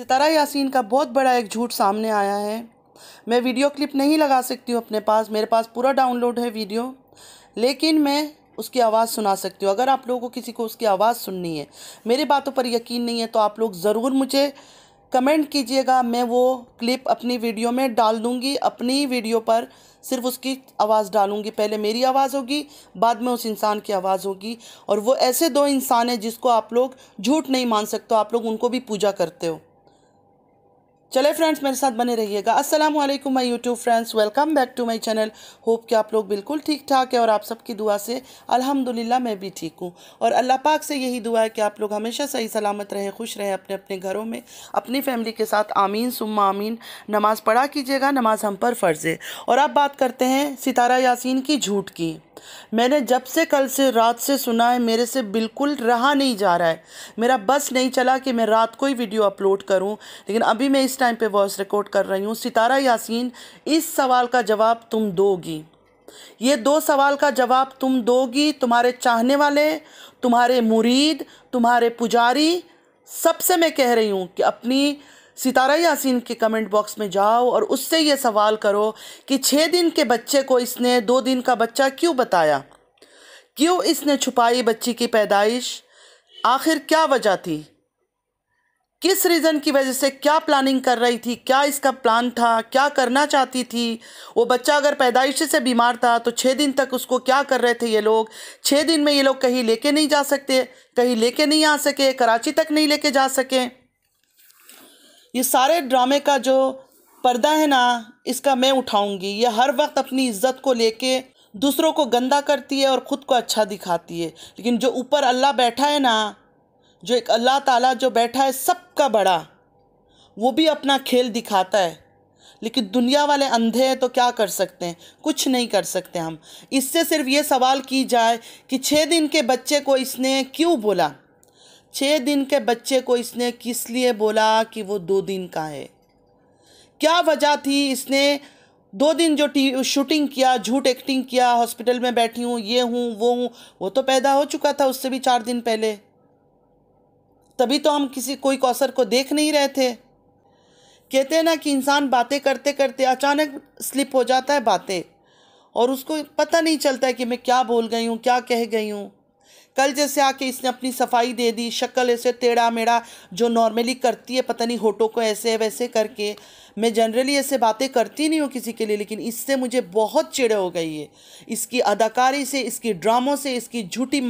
सितारा यासीन का बहुत बड़ा एक झूठ सामने आया है मैं वीडियो क्लिप नहीं लगा सकती हूँ अपने पास मेरे पास पूरा डाउनलोड है वीडियो लेकिन मैं उसकी आवाज़ सुना सकती हूँ अगर आप लोगों को किसी को उसकी आवाज़ सुननी है मेरी बातों पर यकीन नहीं है तो आप लोग ज़रूर मुझे कमेंट कीजिएगा मैं वो क्लिप अपनी वीडियो में डाल दूँगी अपनी वीडियो पर सिर्फ उसकी आवाज़ डालूँगी पहले मेरी आवाज़ होगी बाद में उस इंसान की आवाज़ होगी और वो ऐसे दो इंसान हैं जिसको आप लोग झूठ नहीं मान सकते आप लोग उनको भी पूजा करते हो चले फ्रेंड्स मेरे साथ बने रहिएगा अस्सलाम वालेकुम my YouTube friends welcome back to my channel hope कि आप लोग बिल्कुल ठीक ठाक है और आप सबकी दुआ से अल्हम्दुलिल्लाह मैं भी ठीक हूँ और अल्लाह पाक से यही दुआ है कि आप लोग हमेशा सही सलामत रहें खुश रहें अपने अपने घरों में अपनी फैमिली के साथ आमीन सुम आमीन नमाज़ पढ़ा कीजिएगा नमाज़ हम पर फ़र्ज़ है और आप बात करते हैं सितारा यासिन की झूठ की मैंने जब से कल से रात से सुना है मेरे से बिल्कुल रहा नहीं जा रहा है मेरा बस नहीं चला कि मैं रात को ही वीडियो अपलोड करूँ लेकिन अभी मैं इस टाइम पे वॉइस रिकॉर्ड कर रही हूँ सितारा यासीन इस सवाल का जवाब तुम दोगी ये दो सवाल का जवाब तुम दोगी तुम्हारे चाहने वाले तुम्हारे मुरीद तुम्हारे पुजारी सबसे मैं कह रही हूँ कि अपनी सितारा यासीन के कमेंट बॉक्स में जाओ और उससे ये सवाल करो कि छः दिन के बच्चे को इसने दो दिन का बच्चा क्यों बताया क्यों इसने छुपाई बच्ची की पैदाइश आखिर क्या वजह थी किस रीज़न की वजह से क्या प्लानिंग कर रही थी क्या इसका प्लान था क्या करना चाहती थी वो बच्चा अगर पैदाइश से बीमार था तो छः दिन तक उसको क्या कर रहे थे ये लोग छः दिन में ये लोग कहीं लेके नहीं जा सकते कहीं लेके नहीं आ सके कराची तक नहीं लेके जा सके ये सारे ड्रामे का जो पर्दा है ना इसका मैं उठाऊंगी ये हर वक्त अपनी इज्जत को लेके दूसरों को गंदा करती है और ख़ुद को अच्छा दिखाती है लेकिन जो ऊपर अल्लाह बैठा है ना जो एक अल्लाह ताला जो बैठा है सबका बड़ा वो भी अपना खेल दिखाता है लेकिन दुनिया वाले अंधे हैं तो क्या कर सकते हैं कुछ नहीं कर सकते हम इससे सिर्फ ये सवाल की जाए कि छः दिन के बच्चे को इसने क्यों बोला छः दिन के बच्चे को इसने किस लिए बोला कि वो दो दिन का है क्या वजह थी इसने दो दिन जो टी शूटिंग किया झूठ एक्टिंग किया हॉस्पिटल में बैठी हूँ ये हूँ वो हूँ वो तो पैदा हो चुका था उससे भी चार दिन पहले तभी तो हम किसी कोई कौसर को देख नहीं रहे थे कहते हैं ना कि इंसान बातें करते करते अचानक स्लिप हो जाता है बातें और उसको पता नहीं चलता है कि मैं क्या बोल गई हूँ क्या कह गई हूँ कल जैसे आके इसने अपनी सफाई दे दी शक्ल ऐसे टेढ़ा मेढ़ा जो नॉर्मली करती है पता नहीं होटो को ऐसे वैसे करके मैं जनरली ऐसे बातें करती नहीं हूँ किसी के लिए लेकिन इससे मुझे बहुत चिड़े हो गई है इसकी अदाकारी से इसकी ड्रामों से इसकी झूठी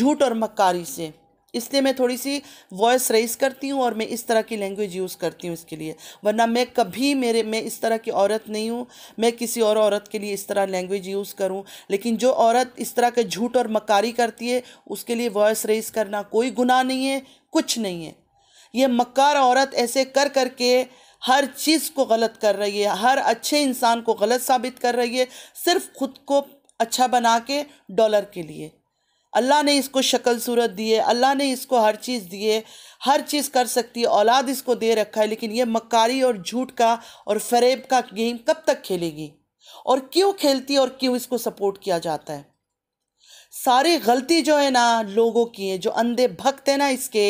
झूठ और मक्कारी से इसलिए मैं थोड़ी सी वॉइस रेस करती हूँ और मैं इस तरह की लैंग्वेज यूज़ करती हूँ इसके लिए वरना मैं कभी मेरे मैं इस तरह की औरत नहीं हूँ मैं किसी और औरत के लिए इस तरह लैंग्वेज यूज़ करूँ लेकिन जो औरत इस तरह के झूठ और मकारी करती है उसके लिए वॉइस रेस करना कोई गुनाह नहीं है कुछ नहीं है ये मकार औरत ऐसे कर कर के हर चीज़ को गलत कर रही है हर अच्छे इंसान को गलत साबित कर रही है सिर्फ खुद को अच्छा बना के डॉलर के लिए अल्लाह ने इसको शक्ल सूरत दी है अल्लाह ने इसको हर चीज़ दी है हर चीज़ कर सकती है औलाद इसको दे रखा है लेकिन ये मक्कारी और झूठ का और फरेब का गेम कब तक खेलेगी और क्यों खेलती है और क्यों इसको सपोर्ट किया जाता है सारी गलती जो है ना लोगों की है जो अंधे भक्त हैं ना इसके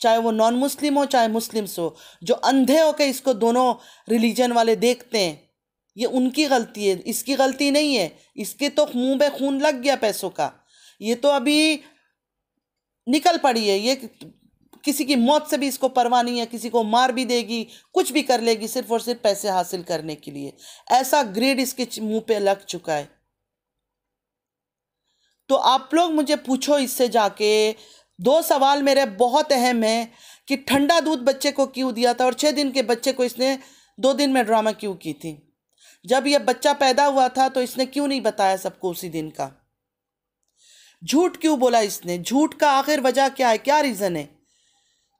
चाहे वो नॉन मुस्लिम हो चाहे मुस्लिम्स हो जो अंधे होकर इसको दोनों रिलीजन वाले देखते हैं ये उनकी गलती है इसकी गलती नहीं है इसके तो मुंह पे खून लग गया पैसों का ये तो अभी निकल पड़ी है ये किसी की मौत से भी इसको परवाह नहीं है किसी को मार भी देगी कुछ भी कर लेगी सिर्फ और सिर्फ पैसे हासिल करने के लिए ऐसा ग्रेड इसके मुंह पे लग चुका है तो आप लोग मुझे पूछो इससे जाके दो सवाल मेरे बहुत अहम हैं कि ठंडा दूध बच्चे को क्यों दिया था और छः दिन के बच्चे को इसने दो दिन में ड्रामा क्यों की थी जब यह बच्चा पैदा हुआ था तो इसने क्यों नहीं बताया सबको उसी दिन का झूठ क्यों बोला इसने झूठ का आखिर वजह क्या है क्या रीज़न है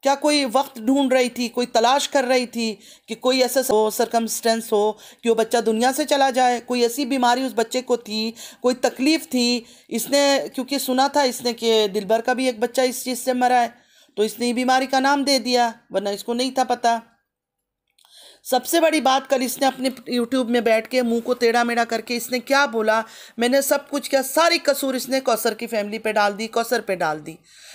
क्या कोई वक्त ढूंढ रही थी कोई तलाश कर रही थी कि कोई ऐसा हो सरकमस्टेंस हो कि वो बच्चा दुनिया से चला जाए कोई ऐसी बीमारी उस बच्चे को थी कोई तकलीफ़ थी इसने क्योंकि सुना था इसने कि दिलबर का भी एक बच्चा इस चीज़ से मरा है तो इसने बीमारी का नाम दे दिया वरना इसको नहीं था पता सबसे बड़ी बात कल इसने अपने यूट्यूब में बैठ के मुंह को टेढ़ा मेढ़ा करके इसने क्या बोला मैंने सब कुछ किया सारी कसूर इसने कौसर की फैमिली पे डाल दी कौसर पे डाल दी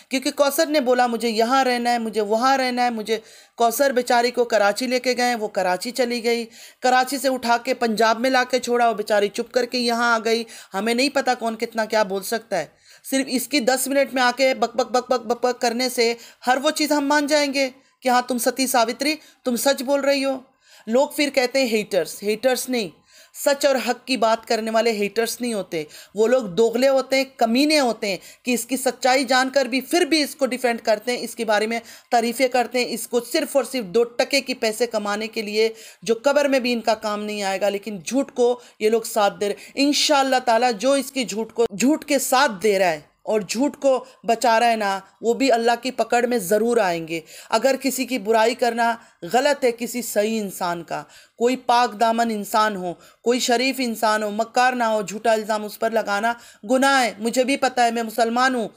क्योंकि कौसर ने बोला मुझे यहाँ रहना है मुझे वहाँ रहना है मुझे कौसर बेचारी को कराची लेके गए वो कराची चली गई कराची से उठा के पंजाब में ला के छोड़ा वो बेचारी चुप करके यहाँ आ गई हमें नहीं पता कौन कितना क्या बोल सकता है सिर्फ इसकी दस मिनट में आके बक बक बक बक बक बक करने से हर वो चीज़ हम मान जाएंगे कि हाँ तुम सती सावित्री तुम सच बोल रही हो लोग फिर कहते हैं हेटर्स हेटर्स नहीं सच और हक की बात करने वाले हेटर्स नहीं होते वो लोग दोगले होते हैं कमीने होते हैं कि इसकी सच्चाई जानकर भी फिर भी इसको डिफेंड करते हैं इसके बारे में तारीफ़ें करते हैं इसको सिर्फ और सिर्फ दो टके की पैसे कमाने के लिए जो कबर में भी इनका काम नहीं आएगा लेकिन झूठ को ये लोग साथ दे रहे इन शाह जो इसकी झूठ को झूठ के साथ दे रहा है और झूठ को बचा रहे ना वो भी अल्लाह की पकड़ में ज़रूर आएंगे अगर किसी की बुराई करना गलत है किसी सही इंसान का कोई पाक दामन इंसान हो कोई शरीफ इंसान हो मक्कार ना हो झूठा इल्ज़ाम उस पर लगाना गुनाह है मुझे भी पता है मैं मुसलमान हूँ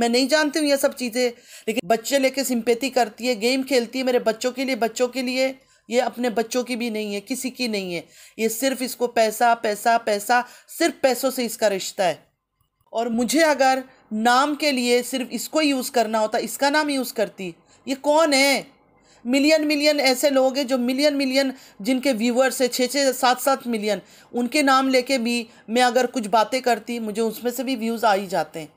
मैं नहीं जानती हूँ यह सब चीज़ें लेकिन बच्चे लेके सिंपेती करती है गेम खेलती है मेरे बच्चों के लिए बच्चों के लिए ये अपने बच्चों की भी नहीं है किसी की नहीं है ये सिर्फ इसको पैसा पैसा पैसा सिर्फ पैसों से इसका रिश्ता है और मुझे अगर नाम के लिए सिर्फ इसको यूज़ करना होता इसका नाम यूज़ करती ये कौन है मिलियन मिलियन ऐसे लोग हैं जो मिलियन मिलियन जिनके व्यूअर्स है छः छः सात सात मिलियन उनके नाम लेके भी मैं अगर कुछ बातें करती मुझे उसमें से भी व्यूज़ आ ही जाते हैं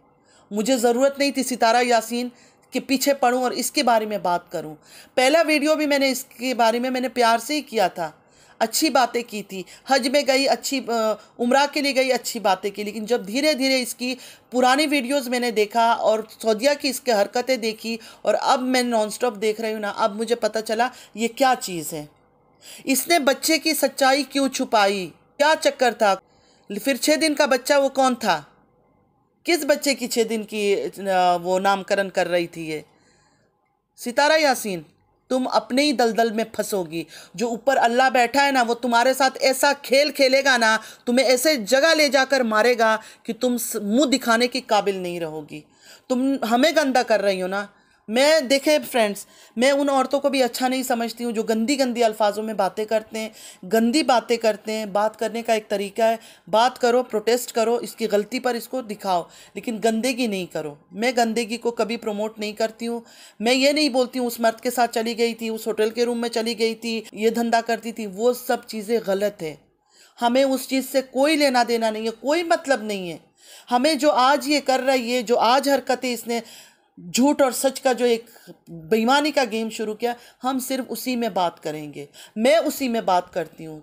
मुझे ज़रूरत नहीं थी सितारा यासीन के पीछे पढ़ूँ और इसके बारे में बात करूँ पहला वीडियो भी मैंने इसके बारे में मैंने प्यार से ही किया था अच्छी बातें की थी हज में गई अच्छी उम्र के लिए गई अच्छी बातें की लेकिन जब धीरे धीरे इसकी पुरानी वीडियोस मैंने देखा और सऊदिया की इसके हरकतें देखी और अब मैं नॉनस्टॉप देख रही हूँ ना अब मुझे पता चला ये क्या चीज़ है इसने बच्चे की सच्चाई क्यों छुपाई क्या चक्कर था फिर छः दिन का बच्चा वो कौन था किस बच्चे की छः दिन की वो नामकरण कर रही थी ये सितारा यासीन तुम अपने ही दलदल में फंसोगी जो ऊपर अल्लाह बैठा है ना वो तुम्हारे साथ ऐसा खेल खेलेगा ना तुम्हें ऐसे जगह ले जाकर मारेगा कि तुम मुंह दिखाने के काबिल नहीं रहोगी तुम हमें गंदा कर रही हो ना मैं देखे फ्रेंड्स मैं उन औरतों को भी अच्छा नहीं समझती हूँ जो गंदी गंदी अल्फाजों में बातें करते हैं गंदी बातें करते हैं बात करने का एक तरीका है बात करो प्रोटेस्ट करो इसकी गलती पर इसको दिखाओ लेकिन गंदगी नहीं करो मैं गंदगी को कभी प्रमोट नहीं करती हूँ मैं ये नहीं बोलती हूँ उस मर्द के साथ चली गई थी उस होटल के रूम में चली गई थी ये धंधा करती थी वो सब चीज़ें गलत है हमें उस चीज़ से कोई लेना देना नहीं है कोई मतलब नहीं है हमें जो आज ये कर रही है जो आज हरकतें इसने झूठ और सच का जो एक बेईमानी का गेम शुरू किया हम सिर्फ उसी में बात करेंगे मैं उसी में बात करती हूँ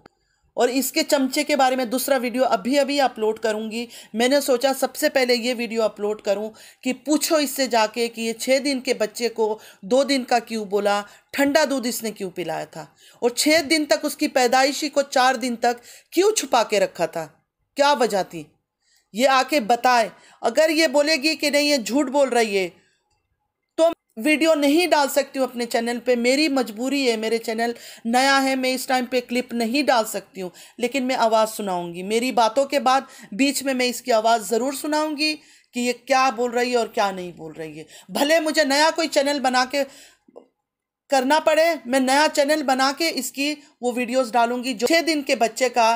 और इसके चमचे के बारे में दूसरा वीडियो अभी अभी अपलोड करूँगी मैंने सोचा सबसे पहले ये वीडियो अपलोड करूँ कि पूछो इससे जाके कि ये छः दिन के बच्चे को दो दिन का क्यों बोला ठंडा दूध इसने क्यों पिलाया था और छः दिन तक उसकी पैदाइशी को चार दिन तक क्यों छुपा के रखा था क्या वजह थी ये आके बताए अगर ये बोलेगी कि नहीं ये झूठ बोल रही है वीडियो नहीं डाल सकती हूँ अपने चैनल पे मेरी मजबूरी है मेरे चैनल नया है मैं इस टाइम पे क्लिप नहीं डाल सकती हूँ लेकिन मैं आवाज़ सुनाऊँगी मेरी बातों के बाद बीच में मैं इसकी आवाज़ ज़रूर सुनाऊँगी कि ये क्या बोल रही है और क्या नहीं बोल रही है भले मुझे नया कोई चैनल बना के करना पड़े मैं नया चैनल बना के इसकी वो वीडियोज़ डालूँगी जो छः दिन के बच्चे का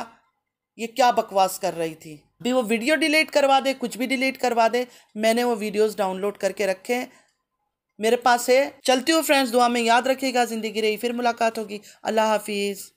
ये क्या बकवास कर रही थी भी वो वीडियो डिलीट करवा दे कुछ भी डिलीट करवा दे मैंने वो वीडियोस डाउनलोड करके रखे मेरे पास है चलती हूँ फ्रेंड्स दुआ में याद रखिएगा ज़िंदगी रही फिर मुलाकात होगी अल्लाह हाफिज़